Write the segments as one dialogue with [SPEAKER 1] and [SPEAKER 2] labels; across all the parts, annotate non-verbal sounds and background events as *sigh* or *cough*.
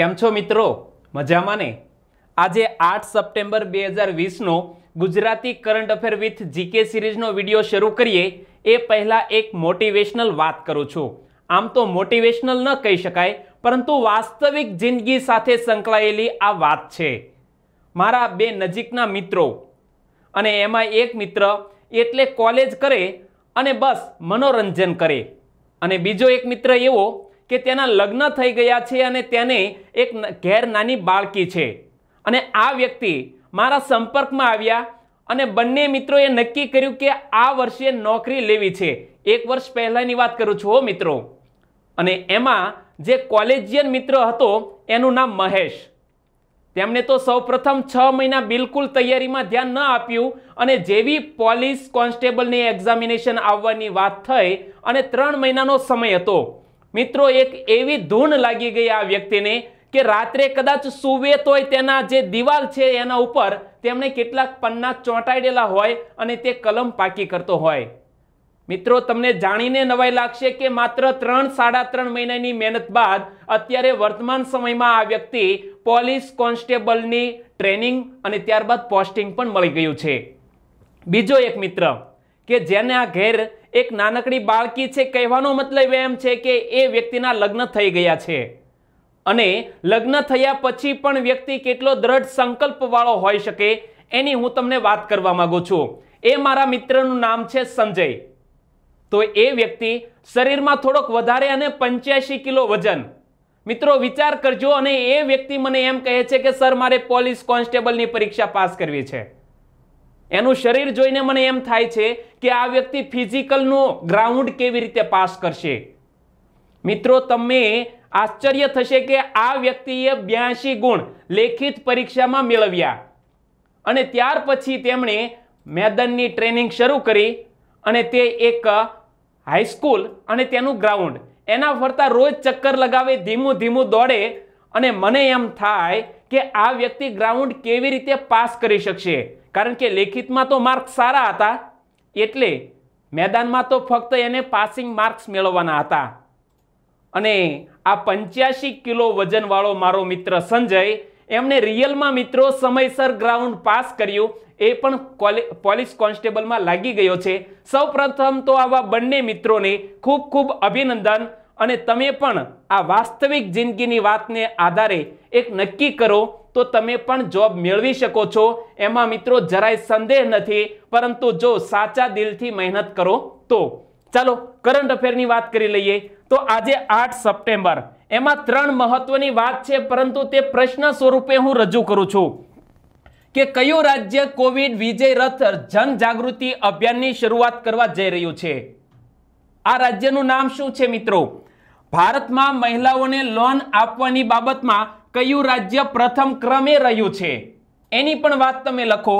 [SPEAKER 1] કેમ છો મિત્રો મજામાં ને આજે આઠ સપ્ટેમ્બર બે હજાર વીસનો Gujarati current affair with GK સિરીઝનો વિડીયો શરૂ કરીએ એ પહેલાં એક મોટિવેશનલ વાત કરું છું આમ તો મોટિવેશનલ ન કહી શકાય પરંતુ વાસ્તવિક જિંદગી સાથે સંકળાયેલી આ વાત છે મારા બે નજીકના મિત્રો અને એમાં એક મિત્ર એટલે કોલેજ કરે અને બસ મનોરંજન કરે અને બીજો એક મિત્ર એવો કે તેના લગ્ન થઈ ગયા છે અને તેને એક ઘેર નાની બાળકી છે અને આ વ્યક્તિ મારા સંપર્કમાં આવ્યા અને બંને મિત્રોએ નક્કી કર્યું કે આ વર્ષે નોકરી લેવી છે એક વર્ષ પહેલાંની વાત કરું છું હો મિત્રો અને એમાં જે કોલેજિયન મિત્ર હતો એનું નામ મહેશ તેમણે તો સૌપ્રથમ છ મહિના બિલકુલ તૈયારીમાં ધ્યાન ન આપ્યું અને જેવી પોલીસ કોન્સ્ટેબલની એક્ઝામિનેશન આવવાની વાત થઈ અને ત્રણ મહિનાનો સમય હતો મિત્રો એક એવી ધૂન લાગી ગઈ આ વ્યક્તિને કે રાત્રે કદાચ સુવે તોય તેના જે દિવાલ છે એના ઉપર તેમણે કેટલાક પન્ના ચોંટાડેલા હોય અને તે કલમ પાકી કરતો હોય મિત્રો તમને જાણીને નવાઈ લાગશે કે માત્ર ત્રણ સાડા ત્રણ મહિનાની મહેનત બાદ અત્યારે વર્તમાન સમયમાં આ વ્યક્તિ પોલીસ કોન્સ્ટેબલની ટ્રેનિંગ અને ત્યારબાદ પોસ્ટિંગ પણ મળી ગયું છે બીજો એક મિત્ર કે જેને આ ઘેર એક નાનકડી બાળકી છે કહેવાનો મતલબ એમ છે કે એ વ્યક્તિના લગ્ન થઈ ગયા છે અને લગ્ન થયા પછી પણ વ્યક્તિ કેટલો દ્રઢ સંકલ્પવાળો હોઈ શકે એની હું તમને વાત કરવા માગું છું એ મારા મિત્રનું નામ છે સંજય તો એ વ્યક્તિ શરીરમાં થોડોક વધારે અને પંચ્યાસી કિલો વજન મિત્રો વિચાર કરજો અને એ વ્યક્તિ મને એમ કહે છે કે સર મારે પોલીસ કોન્સ્ટેબલની પરીક્ષા પાસ કરવી છે એનું શરીર જોઈને મને એમ થાય છે કે આ વ્યક્તિ ફિઝિકલનો ગ્રાઉન્ડ કેવી રીતે પાસ કરશે મિત્રો તમે આશ્ચર્ય થશે કે આ વ્યક્તિએ બ્યાસી ગુણ લેખિત પરીક્ષામાં મેળવ્યા અને ત્યાર પછી તેમણે મેદાનની ટ્રેનિંગ શરૂ કરી અને તે એક હાઈસ્કૂલ અને તેનું ગ્રાઉન્ડ એના ફરતા રોજ ચક્કર લગાવે ધીમું ધીમું દોડે અને મને એમ થાય કે આ વ્યક્તિ ગ્રાઉન્ડ કેવી રીતે પાસ કરી શકશે કારણ કે લેખિતમાં તો માર્ક્સ સારા હતા એટલે મેદાનમાં તો ફક્ત એને પાસિંગ માર્ક્સ મેળવવાના હતા અને આ પંચ્યાસી કિલો વજનવાળો મારો મિત્ર સંજય એમને રિયલમાં મિત્રો સમયસર ગ્રાઉન્ડ પાસ કર્યું એ પણ પોલીસ કોન્સ્ટેબલમાં લાગી ગયો છે સૌપ્રથમ તો આવા બંને મિત્રોને ખૂબ ખૂબ અભિનંદન અને તમે પણ આ વાસ્તવિક જિંદગીની વાતને આધારે એક નક્કી કરો તો તમે પણ જોબ મેળવી શકો છો એમાં મિત્રો જરાય સંદેહ નથી પરંતુ જો સાચા દિલથી મહેનત કરો તો ચાલો કરંટ અફેરની વાત કરી લઈએ તો આજે આઠ સપ્ટેમ્બર એમાં ત્રણ મહત્વની વાત છે પરંતુ તે પ્રશ્ન સ્વરૂપે હું રજૂ કરું છું કે કયું રાજ્ય કોવિડ વિજય રથ જનજાગૃતિ અભિયાનની શરૂઆત કરવા જઈ રહ્યું છે આ રાજ્યનું નામ શું છે મિત્રો ભારતમાં મહિલાઓને લોન આપવાની બાબતમાં કયું રાજ્ય પ્રથમ ક્રમે રહ્યું છે એની પણ વાત તમે લખો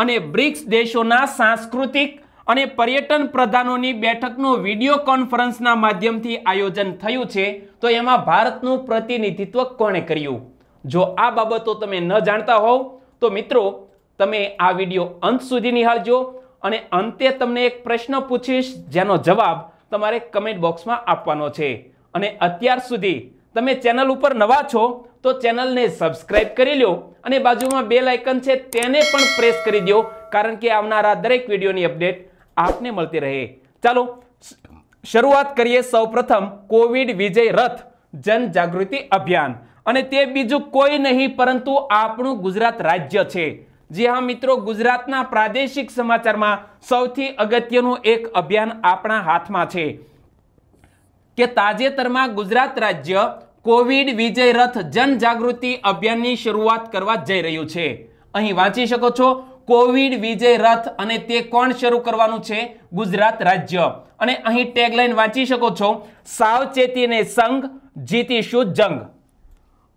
[SPEAKER 1] અને બ્રિક્સ દેશોના સાંસ્કૃતિક અને પર્યટન પ્રધાનોની બેઠકનો વિડીયો કોન્ફરન્સના માધ્યમથી આયોજન થયું છે તો એમાં ભારતનું પ્રતિનિધિત્વ કોણે કર્યું જો આ બાબતો તમે ન જાણતા હોવ તો મિત્રો તમે આ વિડીયો અંત સુધી નિહાળજો અને અંતે તમને એક પ્રશ્ન પૂછીશ જેનો જવાબ તમારે કમેન્ટ બોક્સમાં આપવાનો છે અને અત્યાર સુધી તમે ચેનલ ઉપર નવા છો તો ચેનલને સબસ્ક્રાઇબ કરી લો અને બાજુમાં બે લાયકન છે તેને પણ પ્રેસ કરી દો કારણ કે આવનારા દરેક વિડીયોની અપડેટ આપને મળતી રહે ચાલો શરૂઆત કરીએ સૌપ્રથમ કોવિડ વિજય રથ જનજાગૃતિ અભિયાન અને તે બીજું કોઈ નહીં પરંતુ આપણું ગુજરાત રાજ્ય છે જી હા મિત્રો ગુજરાતના પ્રાદેશિક સમાચારમાં સૌથી અગત્યનું એક અભિયાન આપણા હાથમાં છે કે તાજેતરમાં ગુજરાત રાજ્ય કોવિડ વિજય રથ જનજાગૃતિ અભિયાનની શરૂઆત કરવા જઈ રહ્યું છે અહીં વાંચી શકો છો કોવિડ વિજય રથ અને તે કોણ શરૂ કરવાનું છે ગુજરાત રાજ્ય અને અહીં ટેગલાઈન વાંચી શકો છો સાવચેતીને સંઘ જીતીશું જંગ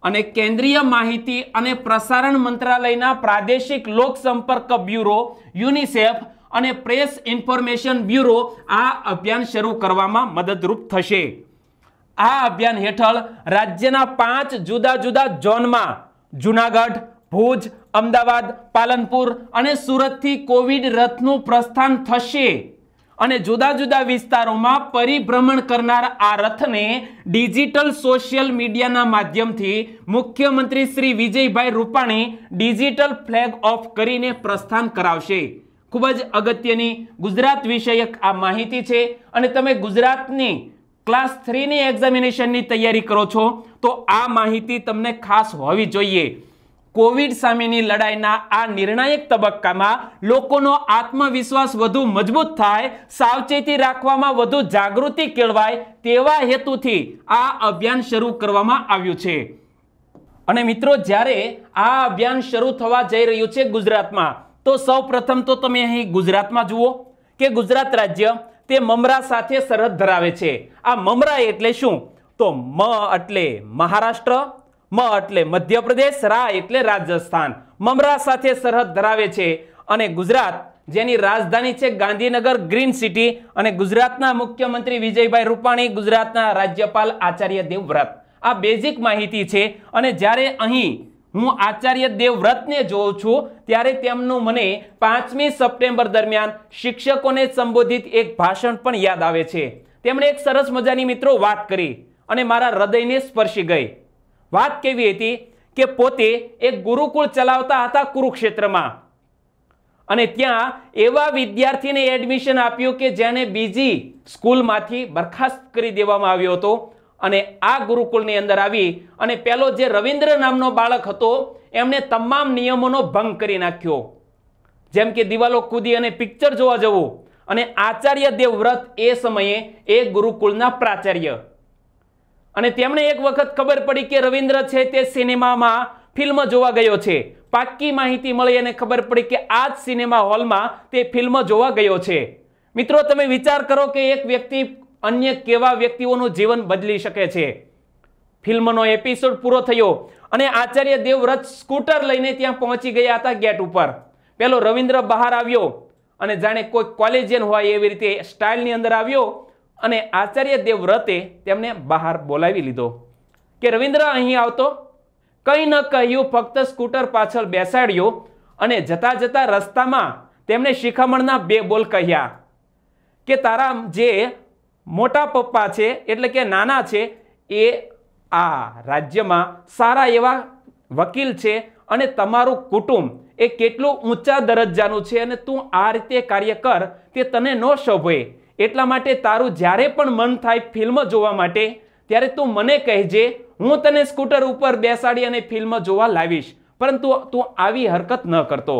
[SPEAKER 1] અને કેન્દ્રીય માહિતી અને પ્રસારણ મંત્રાલયના પ્રાદેશિક લોક સંપર્ક બ્યુરો યુનિસેફ અને પ્રેસ ઇન્ફોર્મેશન બ્યુરો આ અભિયાન શરૂ કરવામાં મદદરૂપ થશે આ અભિયાન હેઠળ રાજ્યના પાંચ જુદા જુદા ઝોનમાં જુનાગઢ ભુજ અમદાવાદ પાલનપુર અને સુરતથી કોવિડ રથનું પ્રસ્થાન થશે અને જુદા જુદા વિસ્તારોમાં પરિભ્રમણ કરનાર આ રથને ડિજિટલ સોશિયલ મીડિયાના માધ્યમથી મુખ્યમંત્રી Shri Vijaybhai Rupani digital flag off કરીને પ્રસ્થાન કરાવશે ખૂબ જ અગત્યની ગુજરાત વિષયક આ માહિતી છે અને તમે ગુજરાતની ક્લાસ થ્રીની એક્ઝામિનેશનની તૈયારી કરો છો તો આ માહિતી તમને ખાસ હોવી જોઈએ કોવિડ સામેની લડાઈના આ નિર્ણાયક તબક્કામાં લોકોનો આત્મવિશ્વાસ વધુ મજબૂત થાય સાવચેતી રાખવામાં વધુ જાગૃતિ કેળવાય તેવા હેતુથી આ અભિયાન શરૂ કરવામાં આવ્યું છે અને મિત્રો જ્યારે આ અભિયાન શરૂ થવા જઈ રહ્યું છે ગુજરાતમાં તો સૌ તો તમે અહીં ગુજરાતમાં જુઓ કે ગુજરાત રાજ્ય તે મમરા સાથે સરહદ ધરાવે છે આ મમરા એટલે શું તો મ એટલે મહારાષ્ટ્ર મ એટલે મધ્યપ્રદેશ રા એટલે રાજસ્થાન મમરા સાથે સરહદ ધરાવે છે અને ગુજરાત જેની રાજધાની છે ગાંધીનગર ગ્રીન સિટી અને ગુજરાતના મુખ્યમંત્રી વિજયભાઈ રૂપાણી ગુજરાતના રાજ્યપાલ આચાર્ય દેવવ્રત આ બેઝિક માહિતી છે અને જ્યારે અહીં હું આચાર્ય દેવવ્રતને જોઉં છું ત્યારે તેમનું મને પાંચમી સપ્ટેમ્બર દરમિયાન શિક્ષકોને સંબોધિત એક ભાષણ પણ યાદ આવે છે તેમણે એક સરસ મજાની મિત્રો વાત કરી અને મારા હૃદયને સ્પર્શી ગઈ વાત કેવી હતી કે પોતે એક ગુરુકુળ ચલાવતા હતા કુરુક્ષેત્રમાં અને ત્યાં એવા વિદ્યાર્થીને એડમિશન આપ્યું કે જેને બીજી સ્કૂલમાંથી બરખાસ્ત કરી દેવામાં આવ્યો હતો અને આ ગુરુકુળની અંદર આવી અને પેલો જે રવિન્દ્ર નામનો બાળક હતો એમણે તમામ નિયમોનો ભંગ કરી નાખ્યો જેમ કે દિવાલો કૂદી અને પિક્ચર જોવા જવું અને આચાર્ય દેવવ્રત એ સમયે એ ગુરુકુળના પ્રાચાર્ય અને તેમણે એક વખત ખબર પડી કે રવિન્દ્ર છે તે સિનેમામાં ફિલ્મ જોવા ગયો છે પાક્કી માહિતી મળી અને ખબર પડી કે આ જ સિનેમા હોલમાં તે ફિલ્મ જોવા ગયો છે મિત્રો તમે વિચાર કરો કે એક વ્યક્તિ અન્ય કેવા વ્યક્તિઓનું જીવન બદલી શકે છે ફિલ્મનો એપિસોડ પૂરો થયો અને આચાર્ય દેવવ્રત સ્કૂટર લઈને ત્યાં પહોંચી ગયા હતા ગેટ ઉપર પેલો રવિન્દ્ર બહાર આવ્યો અને જાણે કોઈ કોલેજિયન હોય એવી રીતે સ્ટાઇલની અંદર આવ્યો અને આચાર્ય દેવવ્રતે તેમને બહાર બોલાવી લીધો કે રવિન્દ્ર અહીં આવતો કંઈ ન કહ્યું ફક્ત સ્કૂટર પાછળ બેસાડ્યો અને જતા જતા રસ્તામાં તેમણે શિખામણના બે બોલ કહ્યા કે તારા જે મોટા પપ્પા છે એટલે કે નાના છે એ આ રાજ્યમાં સારા એવા વકીલ છે અને તમારું કુટુંબ એ કેટલું ઊંચા દરજ્જાનું છે અને તું આ રીતે કાર્ય કર તે તને ન શોભે એટલા માટે તારું જ્યારે પણ મન થાય ફિલ્મ જોવા માટે ત્યારે તું મને કહેજે હું તને સ્કૂટર ઉપર બેસાડી અને ફિલ્મ જોવા લાવીશ પરંતુ તું આવી હરકત ન કરતો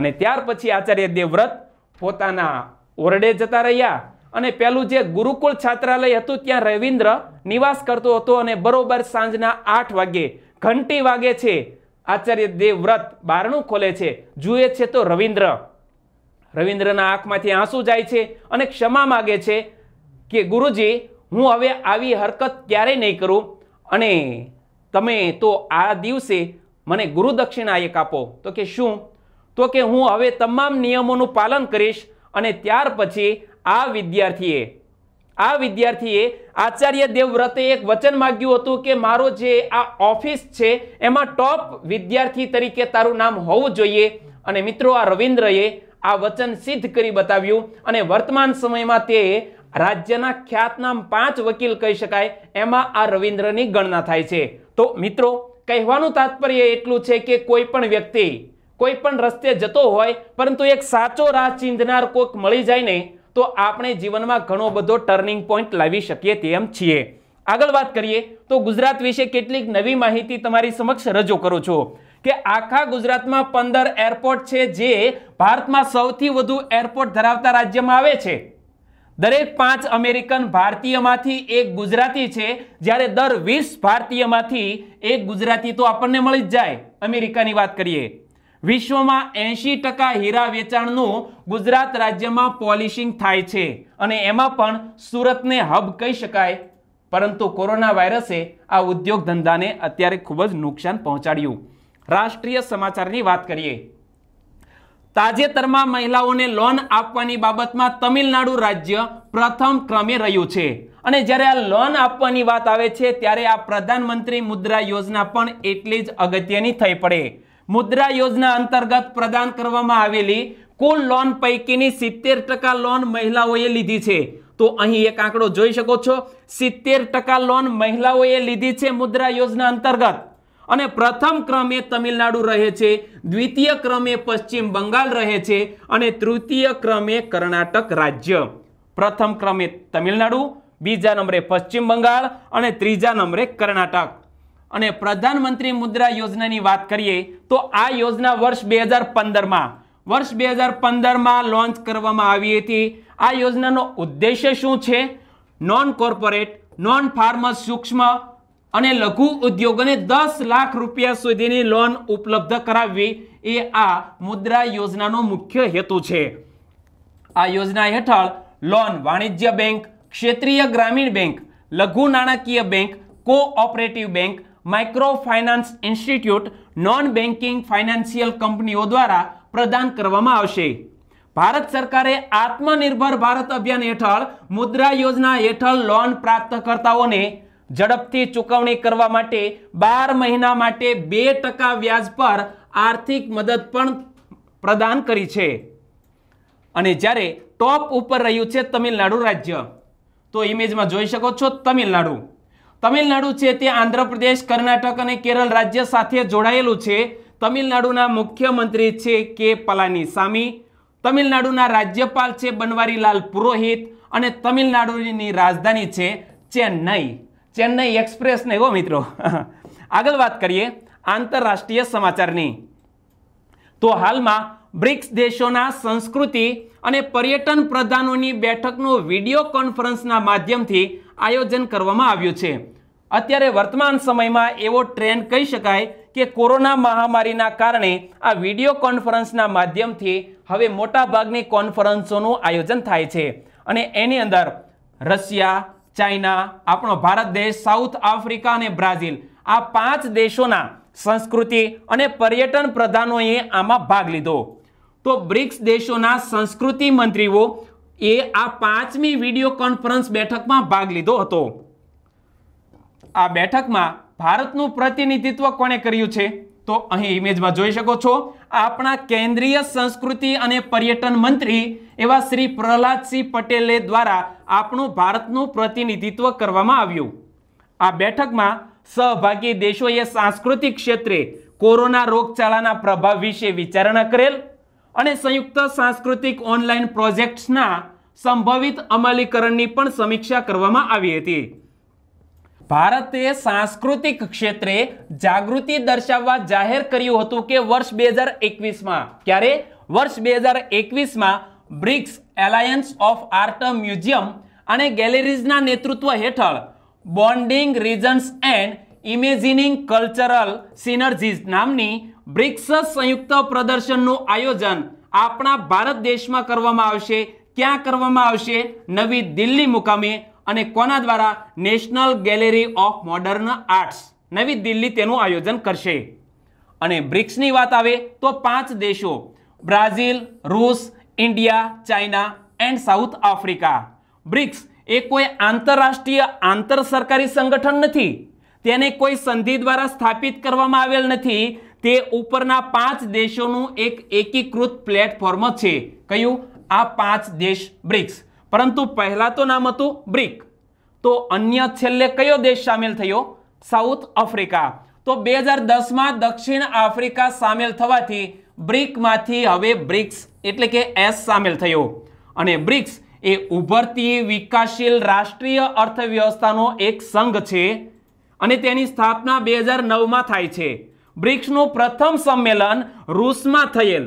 [SPEAKER 1] અને ત્યાર પછી આચાર્ય દેવવ્રત પોતાના ઓરડે જતા રહ્યા અને પેલું જે ગુરુકુળ છાત્રાલય હતું ત્યાં રવિન્દ્ર નિવાસ કરતો હતો અને બરોબર સાંજના આઠ વાગ્યે ઘંટી વાગે છે આચાર્ય દેવવ્રત બારણું ખોલે છે જુએ છે તો રવિન્દ્ર રવિન્દ્રના આંખમાંથી આંસુ જાય છે અને ક્ષમા માગે છે કે ગુરુજી હું હવે આવી હરકત ક્યારેય નહીં કરું અને તમે તો આ દિવસે મને ગુરુદક્ષિણા એક આપો તો કે શું તો કે હું હવે તમામ નિયમોનું પાલન કરીશ અને ત્યાર પછી આ વિદ્યાર્થીએ આ વિદ્યાર્થીએ આચાર્ય દેવવ્રતે એક વચન માગ્યું હતું કે મારો જે આ ઓફિસ છે એમાં ટોપ વિદ્યાર્થી તરીકે તારું નામ હોવું જોઈએ અને મિત્રો આ રવિન્દ્રએ આ વચન સિદ્ધ કરી બતાવ્યું અને વર્તમાન સમયમાં તે રાજ્યના ખ્યાતનામ પાંચ વકીલ કહી શકાય એમાં આ રવિન્દ્રની ગણના થાય છે તો મિત્રો કહેવાનું તાત્પર્ય એટલું છે કે કોઈ પણ વ્યક્તિ કોઈ પણ રસ્તે જતો હોય પરંતુ એક સાચો રાહ ચીંધનાર કોઈક મળી જાય ને તો આપણે જીવનમાં ઘણો બધો ટર્નિંગ પોઈન્ટ લાવી શકીએ તેમ છીએ આગળ વાત કરીએ તો ગુજરાત વિશે કેટલીક નવી માહિતી તમારી સમક્ષ રજૂ કરું છું કે આખા ગુજરાતમાં પંદર એરપોર્ટ છે જે ભારતમાં સૌથી વધુ એરપોર્ટ ધરાવતા રાજ્યમાં આવે છે દરેક પાંચ અમેરિકન ભારતીયમાંથી એક ગુજરાતી છે જ્યારે દર વીસ ભારતીયમાંથી એક ગુજરાતી તો આપણને મળી જ જાય અમેરિકાની વાત કરીએ વિશ્વમાં એંશી ટકા હીરા વેચાણનું ગુજરાત રાજ્યમાં પોલિશિંગ થાય છે અને એમાં પણ સુરતને હબ કહી શકાય પરંતુ કોરોના વાયરસે આ ઉદ્યોગ ધંધાને અત્યારે ખૂબ જ નુકસાન પહોંચાડ્યું રાષ્ટ્રીય સમાચારની વાત કરીએ તાજેતરમાં મહિલાઓને લોન આપવાની બાબતમાં તમિલનાડુ રાજ્ય પ્રથમ ક્રમે રહ્યું છે અને જ્યારે આ લોન આપવાની વાત આવે છે ત્યારે આ પ્રધાનમંત્રી મુદ્રા યોજના પણ એટલી જ અગત્યની થઈ પડે મુદ્રા યોજના અંતર્ગત પ્રદાન કરવામાં આવેલી કુલ લોન પૈકીની સિત્તેર ટકા લોન મહિલાઓએ લીધી છે તો અહીં એક આંકડો જોઈ શકો છો સિત્તેર ટકા લોન મહિલાઓએ લીધી છે મુદ્રા યોજના અંતર્ગત અને પ્રથમ ક્રમે તમિલનાડુ રહે છે દ્વિતીય ક્રમે પશ્ચિમ બંગાળ રહે છે અને તૃતીય ક્રમે કર્ણાટક રાજ્ય પ્રથમ ક્રમે તમિલનાડુ બીજા નંબરે પશ્ચિમ બંગાળ અને ત્રીજા નંબરે કર્ણાટક અને પ્રધાનમંત્રી મુદ્રા યોજનાની વાત કરીએ તો આ યોજના વર્ષ બે હજાર પંદરમાં વર્ષ બે હજાર પંદરમાં લોન્ચ કરવામાં આવી હતી આ યોજનાનો ઉદ્દેશ્ય શું છે નોન કોર્પોરેટ નોન ફાર્મર સૂક્ષ્મ અને લઘુ ઉદ્યોગોને દસ લાખ રૂપિયા સુધીની લોન ઉપલબ્ધ કરાવવી એ આ મુદ્રા યોજનાનો મુખ્ય હેતુ છે આ યોજના હેઠળ લોન વાણિજ્ય બેંક ક્ષેત્રીય ગ્રામીણ બેંક લઘુ નાણાકીય bank cooperative bank micro finance institute non banking financial કંપનીઓ દ્વારા પ્રદાન કરવામાં આવશે ભારત સરકારે આત્મનિર્ભર ભારત અભિયાન હેઠળ મુદ્રા યોજના હેઠળ લોન પ્રાપ્તકર્તાઓને ઝડપથી ચૂકવણી કરવા માટે બાર મહિના માટે બે ટકા વ્યાજ પર આર્થિક મદદ પણ પ્રદાન કરી છે અને જ્યારે ટોપ ઉપર રહ્યું છે તમિલનાડુ રાજ્ય તો ઇમેજમાં જોઈ શકો છો તમિલનાડુ તમિલનાડુ છે તે આંધ્રપ્રદેશ કર્ણાટક અને કેરળ રાજ્ય સાથે જોડાયેલું છે તમિલનાડુના મુખ્યમંત્રી છે કે પલાની સામી તમિલનાડુના રાજ્યપાલ છે બનવારીલાલ પુરોહિત અને તમિલનાડુની રાજધાની છે ચેન્નઈ ચેન્નઈ એક્સપ્રેસ નહીં હો મિત્રો *laughs* આગળ વાત કરીએ આંતરરાષ્ટ્રીય સમાચારની તો હાલમાં બ્રિક્સ દેશોના સંસ્કૃતિ અને પર્યટન પ્રધાનોની બેઠકનું વિડીયો કોન્ફરન્સના માધ્યમથી આયોજન કરવામાં આવ્યું છે અત્યારે વર્તમાન સમયમાં એવો ટ્રેન્ડ કહી શકાય કે કોરોના મહામારીના કારણે આ વિડીયો કોન્ફરન્સના માધ્યમથી હવે મોટાભાગની કોન્ફરન્સોનું આયોજન થાય છે અને એની અંદર રશિયા ચાઇના આપણો ભારત દેશ સાઉથ આફ્રિકા અને બ્રાઝિલ આ પાંચ દેશોના સંસ્કૃતિ અને પર્યટન પ્રધાનોએ આમાં ભાગ લીધો તો બ્રિક્સ દેશોના સંસ્કૃતિ મંત્રીઓ એ આ પાંચમી વિડીયો કોન્ફરન્સ બેઠકમાં ભાગ લીધો હતો આ બેઠકમાં ભારતનું પ્રતિનિધિત્વ કોણે કર્યું છે તો અહીં ઇમેજમાં જોઈ શકો છો આપણા કેન્દ્રીય સંસ્કૃતિ અને પર્યટન મંત્રી એવા શ્રી પ્રહલાદસિંહ પટેલે દ્વારા આપણું ભારતનું પ્રતિનિધિત્વ કરવામાં આવ્યું આ બેઠકમાં સહભાગી દેશોએ સાંસ્કૃતિક ક્ષેત્રે કોરોના રોગચાળાના પ્રભાવ વિશે વિચારણા કરેલ અને સંયુક્ત સાંસ્કૃતિક ઓનલાઈન પ્રોજેક્ટ્સના સંભવિત અમલીકરણની પણ સમીક્ષા કરવામાં આવી હતી ભારતે સાંસ્કૃતિક ક્ષેત્રે જાગૃતિ દર્શાવવા જાહેર કર્યું હતું કે વર્ષ બે હજાર એકવીસમાં ક્યારે વર્ષ બે હજાર એકવીસમાં BRICS alliance of art museum અને ગેલેરીઝના નેતૃત્વ હેઠળ bonding regions and imagining cultural synergies નામની બ્રિક્સ સંયુક્ત પ્રદર્શનનું આયોજન આપણા ભારત દેશમાં કરવામાં આવશે ક્યાં કરવામાં આવશે નવી દિલ્હી મુકામે અને કોના દ્વારા national gallery of modern arts Navi Delhi તેનું આયોજન કરશે અને બ્રિક્સની વાત આવે તો પાંચ દેશો બ્રાઝિલ રૂસ India China and South Africa BRICS એ કોઈ આંતરરાષ્ટ્રીય આંતર સરકારી સંગઠન નથી તેને કોઈ સંધિ દ્વારા સ્થાપિત કરવામાં આવેલ નથી તે ઉપરના પાંચ દેશોનું એક એકીકૃત પ્લેટફોર્મ છે કયું આ પાંચ દેશ બ્રિક્સ પરંતુ પહેલાં તો નામ હતું બ્રિક તો અન્ય છેલ્લે કયો દેશ સામેલ થયો સાઉથ આફ્રિકા તો બે હજાર દસમાં દક્ષિણ આફ્રિકા સામેલ થવાથી બ્રિકમાંથી હવે બ્રિક્સ એટલે કે એસ સામેલ થયો અને બ્રિક્સ એ ઉભરતી વિકાસશીલ રાષ્ટ્રીય અર્થવ્યવસ્થાનો એક સંઘ છે અને તેની સ્થાપના બે હજાર નવમાં થાય છે બ્રિક્સનું પ્રથમ સંમેલન રૂસમાં થયેલ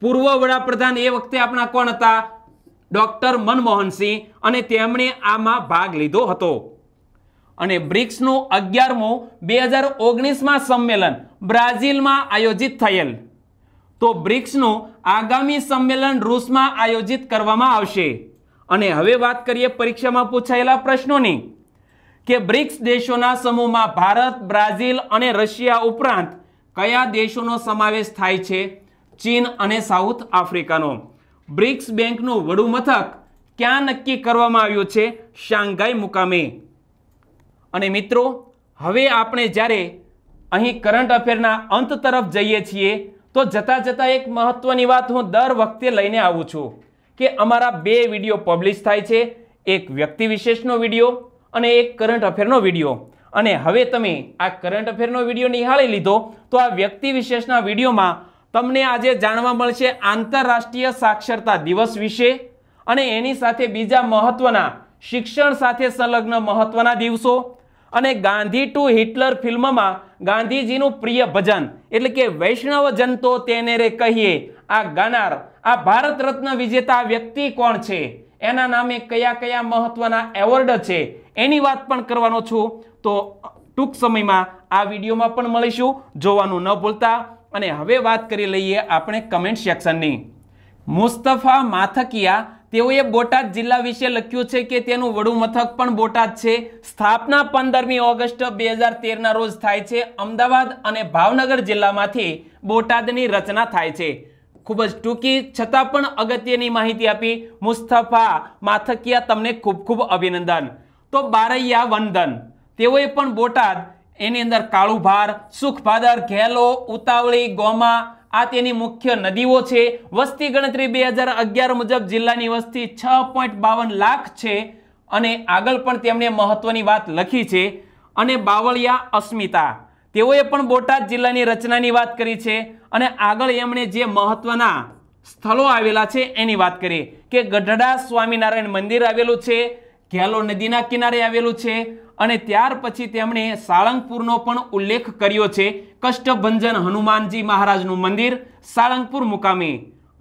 [SPEAKER 1] પૂર્વ વડાપ્રધાન એ વખતે આપણા કોણ હતા ડોક્ટર મનમોહનસિંહ અને તેમણે આમાં ભાગ લીધો હતો અને બ્રિક્સનું અગિયારમું બે હજાર ઓગણીસમાં સંમેલન બ્રાઝિલમાં આયોજિત થયેલ તો બ્રિક્સનું આગામી સંમેલન રૂસમાં આયોજિત કરવામાં આવશે અને હવે વાત કરીએ પરીક્ષામાં પૂછાયેલા પ્રશ્નોની કે બ્રિક્સ દેશોના સમૂહમાં ભારત બ્રાઝિલ અને રશિયા ઉપરાંત કયા દેશોનો સમાવેશ થાય છે ચીન અને સાઉથ આફ્રિકાનો બ્રિક્સ બેંકનું વડુ મથક ક્યાં નક્કી કરવામાં આવ્યું છે શાંઘાઈ મુકામે અને મિત્રો હવે આપણે જ્યારે અહીં કરંટ અફેરના અંત તરફ જઈએ છીએ તો જતાં જતાં એક મહત્ત્વની વાત હું દર વખતે લઈને આવું છું કે અમારા બે વિડીયો પબ્લિશ થાય છે એક વ્યક્તિ વિશેષનો વિડીયો અને એક કરંટ અફેરનો વિડીયો અને હવે તમે આ કરંટ અફેરનો વિડીયો નિહાળી લીધો તો આ વ્યક્તિ વિશેષના વિડીયોમાં તમને આજે જાણવા મળશે આંતરરાષ્ટ્રીય સાક્ષરતા દિવસ વિશે અને એની સાથે બીજા મહત્વના શિક્ષણ સાથે સંલગ્ન મહત્વના દિવસો અને ગાંધી ટુ હિટલર ફિલ્મમાં ગાંધીજીનું પ્રિય ભજન એટલે કે વૈષ્ણવ જનતો તેને રે કહીએ આ ગાનાર આ ભારત રત્ન વિજેતા વ્યક્તિ કોણ છે એના નામે કયા કયા મહત્વના એવોર્ડ છે એની વાત પણ કરવાનો છું તો ટૂંક સમયમાં આ વિડીયોમાં પણ મળીશું જોવાનું ન ભૂલતા અને હવે વાત કરી લઈએ આપણે કમેન્ટ સેક્શનની મુસ્તફા માથકિયા તેઓએ બોટાદ જિલ્લા વિશે લખ્યું છે કે તેનું વડુ મથક પણ બોટાદ છે સ્થાપના પંદરમી ઓગસ્ટ બે હજાર તેરના રોજ થાય છે અમદાવાદ અને ભાવનગર જિલ્લામાંથી બોટાદની રચના થાય છે ખૂબ જ ટૂંકી છતાં પણ અગત્યની માહિતી આપી મુસ્તફા માથકિયા તમને ખૂબ ખૂબ અભિનંદન તો બારૈયા વંદન તેઓએ પણ બોટાદ એની અંદર કાળુભાર સુખભાદર ઘેલો ઉતાવળી ગોમા આ તેની મુખ્ય નદીઓ છે વસ્તી ગણતરી બે હજાર અગિયાર મુજબ જિલ્લાની વસ્તી છ પોઈન્ટ બાવન લાખ છે અને આગળ પણ તેમણે મહત્વની વાત લખી છે અને બાવળિયા અસ્મિતા તેઓએ પણ બોટાદ જિલ્લાની રચનાની વાત કરી છે અને આગળ એમણે જે મહત્વના સ્થળો આવેલા છે એની વાત કરી કે ગઢડા સ્વામિનારાયણ મંદિર આવેલું છે ઘેલો નદીના કિનારે આવેલું છે અને ત્યાર પછી તેમણે સાળંગપુરનો પણ ઉલ્લેખ કર્યો છે કષ્ટભંજન હનુમાનજી મહારાજનું મંદિર સાળંગપુર મુકામે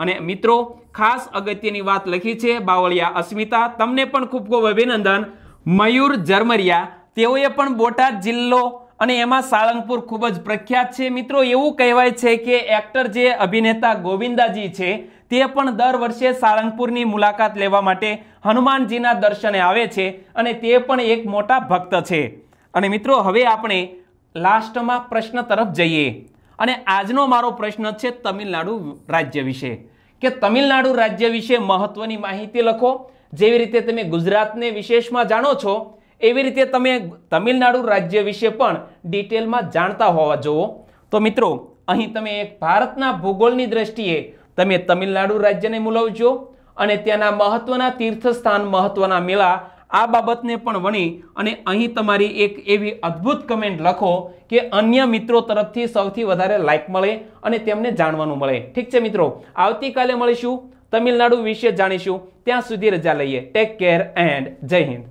[SPEAKER 1] અને મિત્રો ખાસ અગત્યની વાત લખી છે બાવળિયા અસ્મિતા તમને પણ ખૂબ ખૂબ અભિનંદન મયુર જર્મરિયા તેઓએ પણ બોટાદ જિલ્લો અને એમાં સાળંગપુર ખૂબ જ પ્રખ્યાત છે મિત્રો એવું કહેવાય છે કે એક્ટર જે અભિનેતા ગોવિંદાજી છે તે પણ દર વર્ષે સાળંગપુરની મુલાકાત લેવા માટે હનુમાનજીના દર્શને આવે છે અને તે પણ એક મોટા ભક્ત છે અને મિત્રો હવે આપણે લાસ્ટમાં પ્રશ્ન તરફ જઈએ અને આજનો મારો પ્રશ્ન છે તમિલનાડુ રાજ્ય વિશે કે તમિલનાડુ રાજ્ય વિશે મહત્વની માહિતી લખો જેવી રીતે તમે ગુજરાતને વિશેષમાં જાણો છો એવી રીતે તમે તમિલનાડુ રાજ્ય વિશે પણ ડિટેલમાં જાણતા હોવા જુઓ તો મિત્રો અહીં તમે એક ભારતના ભૂગોળની દ્રષ્ટિએ તમે તમિલનાડુ રાજ્યને મૂલવજો અને ત્યાંના મહત્વના તીર્થસ્થાન મહત્વના મેળા આ બાબતને પણ વણી અને અહીં તમારી એક એવી અદ્ભુત કમેન્ટ લખો કે અન્ય મિત્રો તરફથી સૌથી વધારે લાઇક મળે અને તેમને જાણવાનું મળે ઠીક છે મિત્રો આવતીકાલે મળીશું તમિલનાડુ વિશે જાણીશું ત્યાં સુધી રજા લઈએ ટેક કેર એન્ડ જય હિન્દ